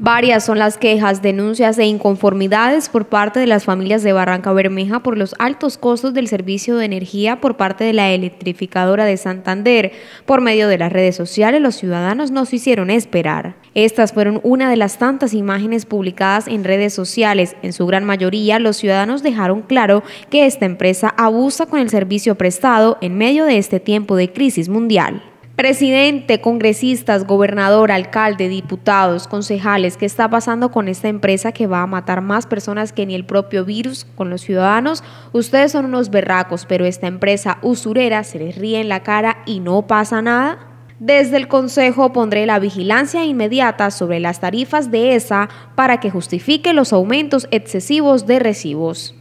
Varias son las quejas, denuncias e inconformidades por parte de las familias de Barranca Bermeja por los altos costos del servicio de energía por parte de la electrificadora de Santander. Por medio de las redes sociales, los ciudadanos nos hicieron esperar. Estas fueron una de las tantas imágenes publicadas en redes sociales. En su gran mayoría, los ciudadanos dejaron claro que esta empresa abusa con el servicio prestado en medio de este tiempo de crisis mundial. Presidente, congresistas, gobernador, alcalde, diputados, concejales, ¿qué está pasando con esta empresa que va a matar más personas que ni el propio virus con los ciudadanos? Ustedes son unos berracos, pero esta empresa usurera se les ríe en la cara y no pasa nada. Desde el Consejo pondré la vigilancia inmediata sobre las tarifas de esa para que justifique los aumentos excesivos de recibos.